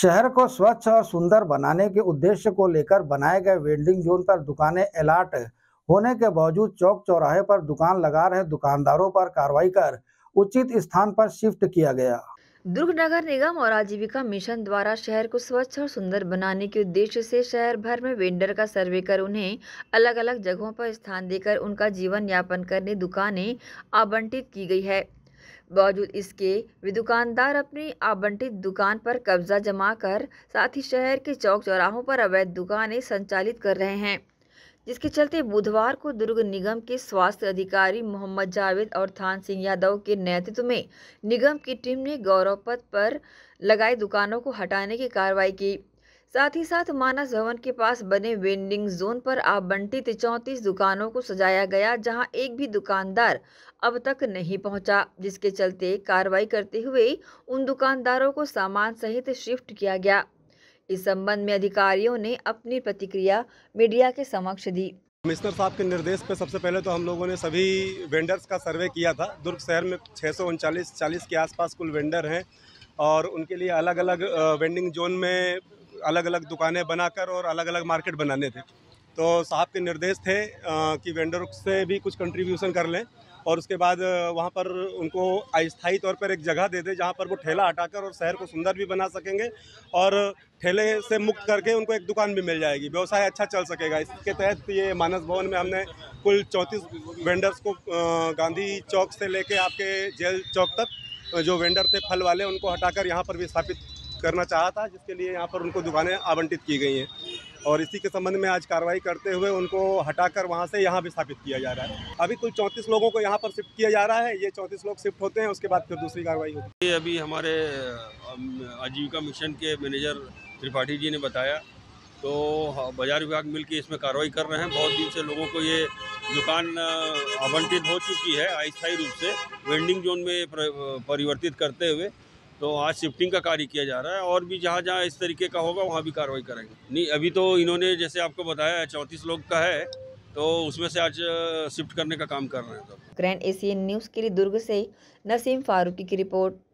शहर को स्वच्छ और सुंदर बनाने के उद्देश्य को लेकर बनाए गए वेंडिंग जोन पर दुकानें अलर्ट होने के बावजूद चौक चौराहे पर दुकान लगा रहे दुकानदारों पर कार्रवाई कर उचित स्थान पर शिफ्ट किया गया दुर्ग नगर निगम और आजीविका मिशन द्वारा शहर को स्वच्छ और सुंदर बनाने के उद्देश्य से शहर भर में वेंडर का सर्वे कर उन्हें अलग अलग जगहों पर स्थान देकर उनका जीवन यापन करने दुकानें आवंटित की गई है बावजूद इसके वे दुकानदार अपनी आवंटित दुकान पर कब्जा जमा कर साथ ही शहर के चौक चौराहों पर अवैध दुकानें संचालित कर रहे हैं जिसके चलते बुधवार को दुर्ग निगम के स्वास्थ्य अधिकारी मोहम्मद जावेद और थान सिंह यादव के नेतृत्व में निगम की टीम ने गौरव पथ पर लगाई दुकानों को हटाने की कार्रवाई की साथ ही साथ मानस भवन के पास बने वेंडिंग जोन पर आवंटित चौंतीस दुकानों को सजाया गया जहां एक भी दुकानदार अब तक नहीं पहुंचा जिसके चलते कार्रवाई करते हुए उन दुकानदारों को सामान सहित शिफ्ट किया गया इस संबंध में अधिकारियों ने अपनी प्रतिक्रिया मीडिया के समक्ष दी कमिश्नर साहब के निर्देश पर सबसे पहले तो हम लोगों ने सभी वेंडर्स का सर्वे किया था दुर्ग शहर में छः सौ उनचालीस चालीस के आसपास कुल वेंडर हैं और उनके लिए अलग अलग वेंडिंग जोन में अलग अलग दुकानें बनाकर और अलग अलग मार्केट बनाने थे तो साहब के निर्देश थे कि वेंडर से भी कुछ कंट्रीब्यूशन कर लें और उसके बाद वहाँ पर उनको अस्थायी तौर पर एक जगह दे दे जहाँ पर वो ठेला हटाकर और शहर को सुंदर भी बना सकेंगे और ठेले से मुक्त करके उनको एक दुकान भी मिल जाएगी व्यवसाय अच्छा चल सकेगा इसके तहत ये मानस भवन में हमने कुल चौंतीस वेंडर्स को गांधी चौक से लेके आपके जेल चौक तक जो वेंडर थे फल वाले उनको हटाकर यहाँ पर विस्थापित करना चाहा था जिसके लिए यहाँ पर उनको दुकानें आवंटित की गई हैं और इसी के संबंध में आज कार्रवाई करते हुए उनको हटाकर वहाँ से यहाँ विस्थापित किया जा रहा है अभी कुल चौंतीस लोगों को यहाँ पर शिफ्ट किया जा रहा है ये चौंतीस लोग शिफ्ट होते हैं उसके बाद फिर दूसरी कार्रवाई होती है अभी हमारे आजीविका मिशन के मैनेजर त्रिपाठी जी ने बताया तो बाजार विभाग मिल इसमें कार्रवाई कर रहे हैं बहुत दिन से लोगों को ये दुकान आवंटित हो चुकी है अस्थायी रूप से वेंडिंग जोन में परिवर्तित करते हुए तो आज शिफ्टिंग का कार्य किया जा रहा है और भी जहाँ जहाँ इस तरीके का होगा वहाँ भी कार्रवाई करेंगे नहीं अभी तो इन्होंने जैसे आपको बताया चौंतीस लोग का है तो उसमें से आज शिफ्ट करने का काम कर रहे हैं तो ग्रैंड एशियन न्यूज़ के लिए दुर्ग से नसीम फारूकी की रिपोर्ट